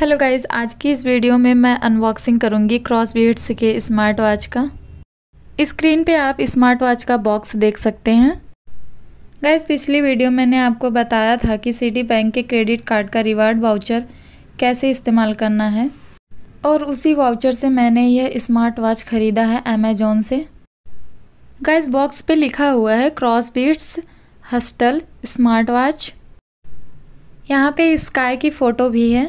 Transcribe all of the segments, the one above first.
hello guys आज की इस वीडियो में मैं अनबॉक्सिंग करूंगी क्रॉस बीट्स के स्मार्ट वॉच का स्क्रीन पे आप स्मार्ट वॉच का बॉक्स देख सकते हैं गाइस पिछली वीडियो मैंने आपको बताया था कि सिटी बैंक के क्रेडिट कार्ड का रिवार्ड वाउचर कैसे इस्तेमाल करना है और उसी वाउचर से मैंने यह स्मार्ट वॉच ख़रीदा है अमेजोन से गाइज बॉक्स पर लिखा हुआ है cross beats hustle smart watch यहाँ पे स्काई की फ़ोटो भी है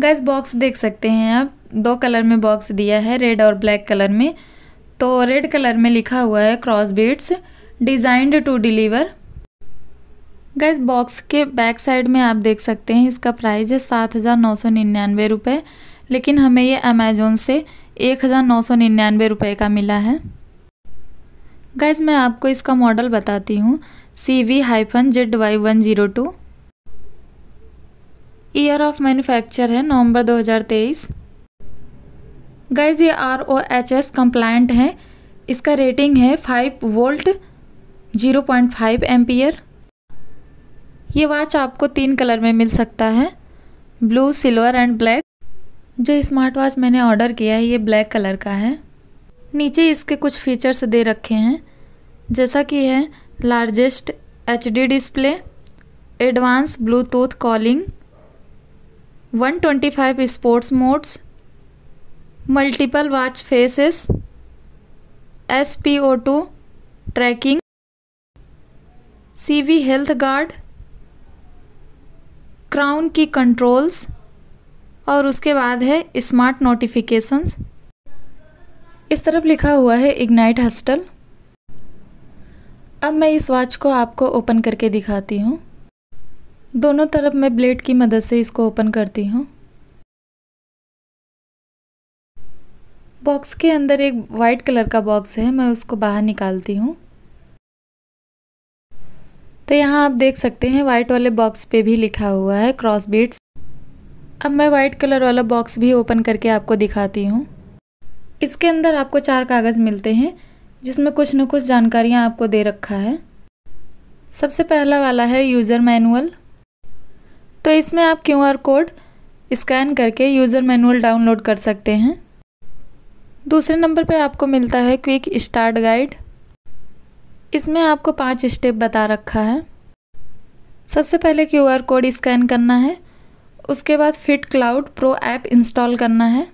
गैस बॉक्स देख सकते हैं आप दो कलर में बॉक्स दिया है रेड और ब्लैक कलर में तो रेड कलर में लिखा हुआ है cross beats designed to deliver gas box के बैक साइड में आप देख सकते हैं इसका प्राइस है सात हज़ार नौ सौ निन्यानवे रुपये लेकिन हमें ये अमेजोन से एक हज़ार नौ सौ निन्यानवे रुपये का मिला है गैस मैं आपको इसका मॉडल बताती हूँ C V hyphen Z Y one zero two year of manufacture है नवंबर 2023 गाइस ये R O H S compliant है इसका रेटिंग है 5 वोल्ट 0.5 पॉइंट एम्पियर ये वॉच आपको तीन कलर में मिल सकता है ब्लू सिल्वर एंड ब्लैक जो स्मार्ट वॉच मैंने ऑर्डर किया है ये ब्लैक कलर का है नीचे इसके कुछ फीचर्स दे रखे हैं जैसा कि है largest H display advance Bluetooth calling 125 faces S P O two tracking C V health guard crown की कंट्रोल्स और उसके बाद है स्मार्ट नोटिफिकेशंस इस तरफ लिखा हुआ है इग्नाइट हस्टल अब मैं इस वॉच को आपको ओपन करके दिखाती हूँ दोनों तरफ मैं ब्लेड की मदद से इसको ओपन करती हूँ बॉक्स के अंदर एक वाइट कलर का बॉक्स है मैं उसको बाहर निकालती हूँ तो यहाँ आप देख सकते हैं वाइट वाले बॉक्स पे भी लिखा हुआ है क्रॉस बीट्स अब मैं वाइट कलर वाला बॉक्स भी ओपन करके आपको दिखाती हूँ इसके अंदर आपको चार कागज़ मिलते हैं जिसमें कुछ न कुछ जानकारियाँ आपको दे रखा है सबसे पहला वाला है यूज़र मैनुअल तो इसमें आप क्यू आर कोड स्कैन करके यूज़र मैनुअल डाउनलोड कर सकते हैं दूसरे नंबर पे आपको मिलता है क्विक स्टार्ट गाइड इसमें आपको पांच स्टेप बता रखा है सबसे पहले क्यू आर कोड स्कैन करना है उसके बाद fit cloud pro app install करना है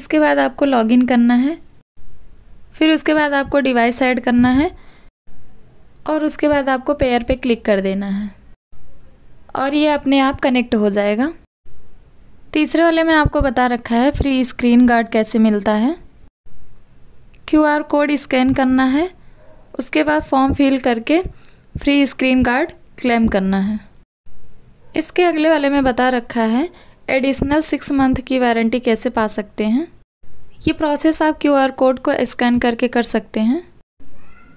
इसके बाद आपको लॉगिन करना है फिर उसके बाद आपको डिवाइस ऐड करना है और उसके बाद आपको पेयर पे क्लिक कर देना है और ये अपने आप कनेक्ट हो जाएगा तीसरे वाले में आपको बता रखा है फ्री स्क्रीन गार्ड कैसे मिलता है क्यूआर कोड स्कैन करना है उसके बाद फॉर्म फिल करके फ्री स्क्रीन गार्ड क्लेम करना है इसके अगले वाले में बता रखा है एडिशनल सिक्स मंथ की वारंटी कैसे पा सकते हैं ये प्रोसेस आप क्यूआर कोड को स्कैन करके कर सकते हैं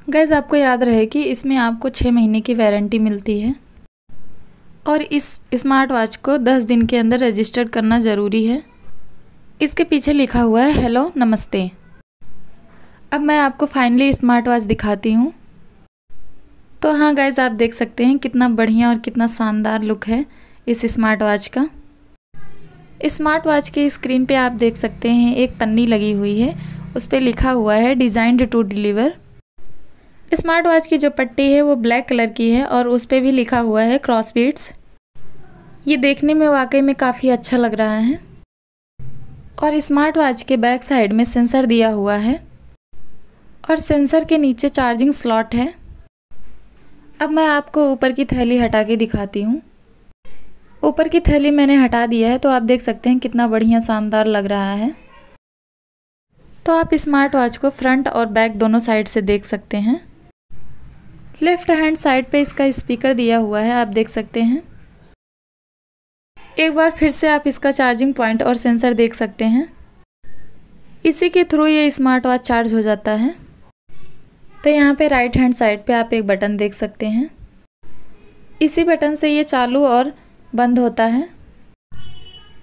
गैज़ आपको याद रहे कि इसमें आपको छः महीने की वारंटी मिलती है और इस स्मार्ट वॉच को दस दिन के अंदर रजिस्टर्ड करना ज़रूरी है इसके पीछे लिखा हुआ है हेलो नमस्ते अब मैं आपको फाइनली स्मार्ट वॉच दिखाती हूँ तो हाँ गैज़ आप देख सकते हैं कितना बढ़िया और कितना शानदार लुक है इस स्मार्ट वॉच का स्मार्ट वॉच के स्क्रीन पे आप देख सकते हैं एक पन्नी लगी हुई है उस पर लिखा हुआ है designed to deliver smart watch की जो पट्टी है वो ब्लैक कलर की है और उस पर भी लिखा हुआ है क्रॉस बीट्स ये देखने में वाकई में काफ़ी अच्छा लग रहा है और स्मार्ट वॉच के बैक साइड में सेंसर दिया हुआ है और सेंसर के नीचे चार्जिंग स्लॉट है अब मैं आपको ऊपर की थैली हटा के दिखाती हूँ ऊपर की थैली मैंने हटा दिया है तो आप देख सकते हैं कितना बढ़िया शानदार लग रहा है तो आप स्मार्ट वॉच को फ्रंट और बैक दोनों साइड से देख सकते हैं लेफ्ट हैंड साइड पे इसका स्पीकर दिया हुआ है आप देख सकते हैं एक बार फिर से आप इसका चार्जिंग पॉइंट और सेंसर देख सकते हैं इसी के थ्रू ये स्मार्ट वॉच चार्ज हो जाता है तो यहाँ पे राइट हैंड साइड पे आप एक बटन देख सकते हैं इसी बटन से ये चालू और बंद होता है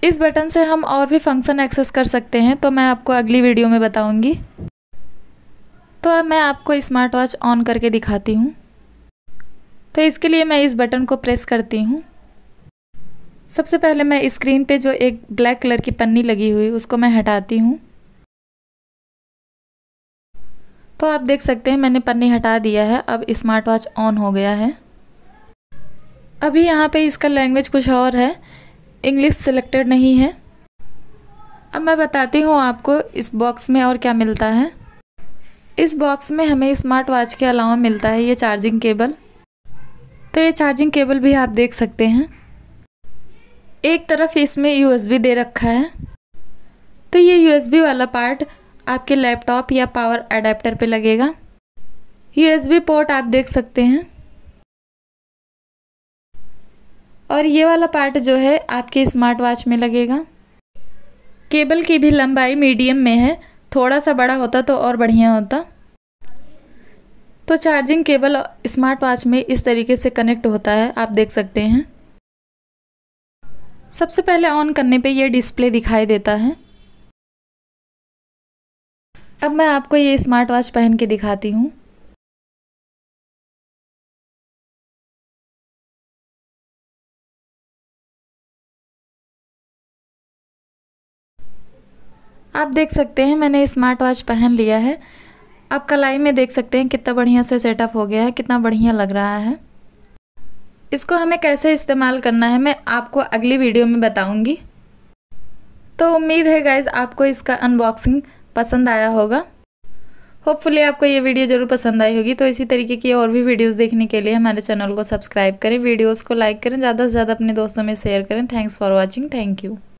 इस बटन से हम और भी फंक्शन एक्सेस कर सकते हैं तो मैं आपको अगली वीडियो में बताऊंगी तो अब मैं आपको स्मार्ट वॉच ऑन करके दिखाती हूँ तो इसके लिए मैं इस बटन को प्रेस करती हूँ सबसे पहले मैं स्क्रीन पे जो एक ब्लैक कलर की पन्नी लगी हुई उसको मैं हटाती हूँ तो आप देख सकते हैं मैंने पन्नी हटा दिया है अब स्मार्ट वॉच ऑन हो गया है अभी यहाँ पे इसका लैंग्वेज कुछ और है इंग्लिश सिलेक्टेड नहीं है अब मैं बताती हूँ आपको इस बॉक्स में और क्या मिलता है इस बॉक्स में हमें स्मार्ट वॉच के अलावा मिलता है ये चार्जिंग केबल तो ये चार्जिंग केबल भी आप देख सकते हैं एक तरफ इसमें यू दे रखा है तो ये यू वाला पार्ट आपके लैपटॉप या पावर अडेप्टर पे लगेगा यू पोर्ट आप देख सकते हैं और ये वाला पार्ट जो है आपके स्मार्ट वॉच में लगेगा केबल की भी लंबाई मीडियम में है थोड़ा सा बड़ा होता तो और बढ़िया होता तो चार्जिंग केबल स्मार्ट वॉच में इस तरीके से कनेक्ट होता है आप देख सकते हैं सबसे पहले ऑन करने पे ये डिस्प्ले दिखाई देता है अब मैं आपको ये स्मार्ट वॉच पहन के दिखाती हूँ आप देख सकते हैं मैंने स्मार्ट वॉच पहन लिया है आप कलाई में देख सकते हैं कितना बढ़िया से सेटअप हो गया है कितना बढ़िया लग रहा है इसको हमें कैसे इस्तेमाल करना है मैं आपको अगली वीडियो में बताऊंगी तो उम्मीद है गाइज आपको इसका अनबॉक्सिंग पसंद आया होगा होपफुली आपको ये वीडियो ज़रूर पसंद आई होगी तो इसी तरीके की और भी वीडियोस देखने के लिए हमारे चैनल को सब्सक्राइब करें वीडियोस को लाइक करें ज़्यादा से ज़्यादा अपने दोस्तों में शेयर करें thanks for watching thank you